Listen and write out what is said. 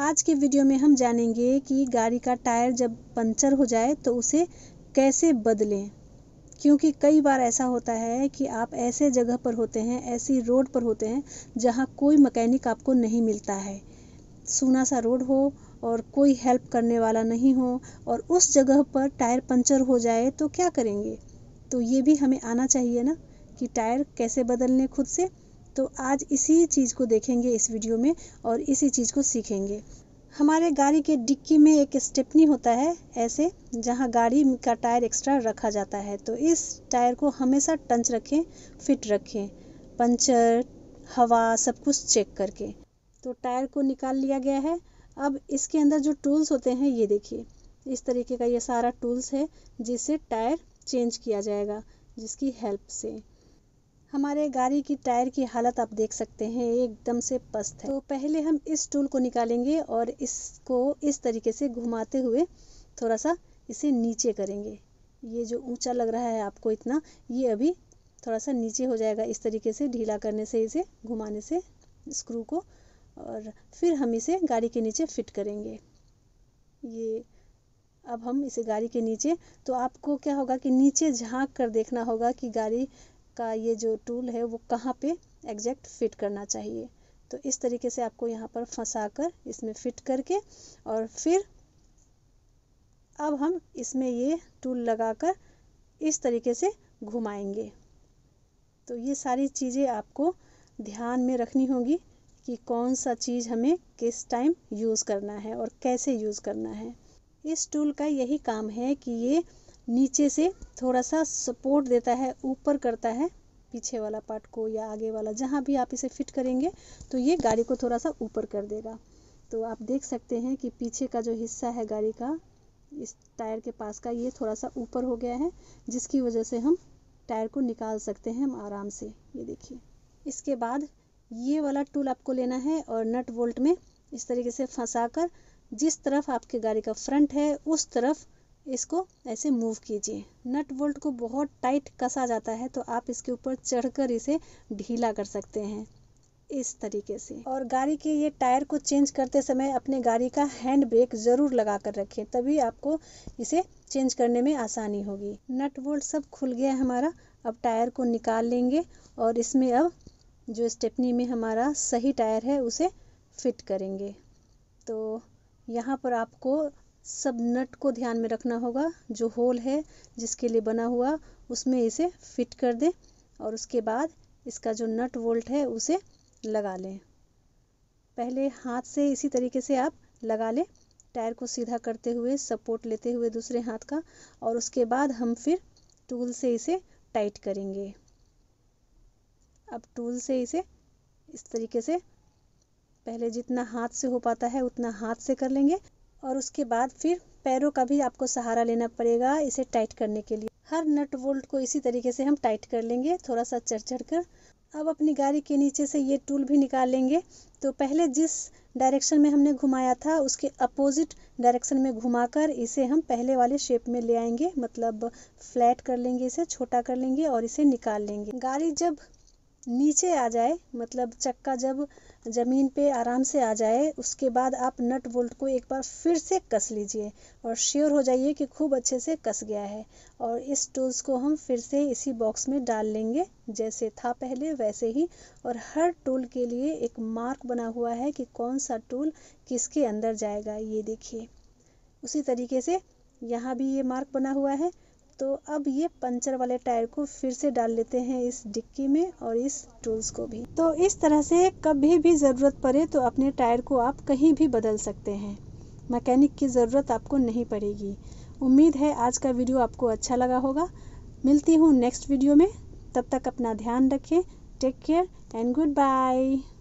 आज के वीडियो में हम जानेंगे कि गाड़ी का टायर जब पंचर हो जाए तो उसे कैसे बदलें क्योंकि कई बार ऐसा होता है कि आप ऐसे जगह पर होते हैं ऐसी रोड पर होते हैं जहाँ कोई मकैनिक आपको नहीं मिलता है सूना सा रोड हो और कोई हेल्प करने वाला नहीं हो और उस जगह पर टायर पंचर हो जाए तो क्या करेंगे तो ये भी हमें आना चाहिए ना कि टायर कैसे बदलने खुद से तो आज इसी चीज़ को देखेंगे इस वीडियो में और इसी चीज़ को सीखेंगे हमारे गाड़ी के डिक्की में एक स्टेपनी होता है ऐसे जहाँ गाड़ी का टायर एक्स्ट्रा रखा जाता है तो इस टायर को हमेशा टंच रखें फिट रखें पंचर हवा सब कुछ चेक करके तो टायर को निकाल लिया गया है अब इसके अंदर जो टूल्स होते हैं ये देखिए इस तरीके का ये सारा टूल्स है जिससे टायर चेंज किया जाएगा जिसकी हेल्प से हमारे गाड़ी की टायर की हालत आप देख सकते हैं एकदम से पस्त है तो पहले हम इस टूल को निकालेंगे और इसको इस तरीके से घुमाते हुए थोड़ा सा इसे नीचे करेंगे ये जो ऊंचा लग रहा है आपको इतना ये अभी थोड़ा सा नीचे हो जाएगा इस तरीके से ढीला करने से इसे घुमाने से स्क्रू को और फिर हम इसे गाड़ी के नीचे फिट करेंगे ये अब हम इसे गाड़ी के नीचे तो आपको क्या होगा कि नीचे झांक कर देखना होगा कि गाड़ी का ये जो टूल है वो कहाँ पे एग्जैक्ट फिट करना चाहिए तो इस तरीके से आपको यहाँ पर फंसा कर इसमें फिट करके और फिर अब हम इसमें ये टूल लगाकर इस तरीके से घुमाएंगे तो ये सारी चीज़ें आपको ध्यान में रखनी होगी कि कौन सा चीज़ हमें किस टाइम यूज़ करना है और कैसे यूज़ करना है इस टूल का यही काम है कि ये नीचे से थोड़ा सा सपोर्ट देता है ऊपर करता है पीछे वाला पार्ट को या आगे वाला जहाँ भी आप इसे फिट करेंगे तो ये गाड़ी को थोड़ा सा ऊपर कर देगा तो आप देख सकते हैं कि पीछे का जो हिस्सा है गाड़ी का इस टायर के पास का ये थोड़ा सा ऊपर हो गया है जिसकी वजह से हम टायर को निकाल सकते हैं हम आराम से ये देखिए इसके बाद ये वाला टूल आपको लेना है और नट बोल्ट में इस तरीके से फंसा कर जिस तरफ आपके गाड़ी का फ्रंट है उस तरफ इसको ऐसे मूव कीजिए नट बोल्ट को बहुत टाइट कसा जाता है तो आप इसके ऊपर चढ़कर इसे ढीला कर सकते हैं इस तरीके से और गाड़ी के ये टायर को चेंज करते समय अपने गाड़ी का हैंड ब्रेक ज़रूर लगा कर रखें तभी आपको इसे चेंज करने में आसानी होगी नट बोल्ट सब खुल गया हमारा अब टायर को निकाल लेंगे और इसमें अब जो स्टेपनी में हमारा सही टायर है उसे फिट करेंगे तो यहाँ पर आपको सब नट को ध्यान में रखना होगा जो होल है जिसके लिए बना हुआ उसमें इसे फिट कर दें और उसके बाद इसका जो नट वोल्ट है उसे लगा लें पहले हाथ से इसी तरीके से आप लगा लें टायर को सीधा करते हुए सपोर्ट लेते हुए दूसरे हाथ का और उसके बाद हम फिर टूल से इसे टाइट करेंगे अब टूल से इसे इस तरीके से पहले जितना हाथ से हो पाता है उतना हाथ से कर लेंगे और उसके बाद फिर पैरों का भी आपको सहारा लेना पड़ेगा इसे टाइट करने के लिए हर नट बोल्ट को इसी तरीके से हम टाइट कर लेंगे थोड़ा सा चढ़ चढ़ कर अब अपनी गाड़ी के नीचे से ये टूल भी निकाल लेंगे तो पहले जिस डायरेक्शन में हमने घुमाया था उसके अपोजिट डायरेक्शन में घुमाकर इसे हम पहले वाले शेप में ले आएंगे मतलब फ्लैट कर लेंगे इसे छोटा कर लेंगे और इसे निकाल लेंगे गाड़ी जब नीचे आ जाए मतलब चक्का जब ज़मीन पे आराम से आ जाए उसके बाद आप नट बोल्ट को एक बार फिर से कस लीजिए और श्योर हो जाइए कि खूब अच्छे से कस गया है और इस टूल्स को हम फिर से इसी बॉक्स में डाल लेंगे जैसे था पहले वैसे ही और हर टूल के लिए एक मार्क बना हुआ है कि कौन सा टूल किसके अंदर जाएगा ये देखिए उसी तरीके से यहाँ भी ये मार्क बना हुआ है तो अब ये पंचर वाले टायर को फिर से डाल लेते हैं इस डिक्की में और इस टूल्स को भी तो इस तरह से कभी भी ज़रूरत पड़े तो अपने टायर को आप कहीं भी बदल सकते हैं मैकेनिक की ज़रूरत आपको नहीं पड़ेगी उम्मीद है आज का वीडियो आपको अच्छा लगा होगा मिलती हूँ नेक्स्ट वीडियो में तब तक अपना ध्यान रखें take care and good bye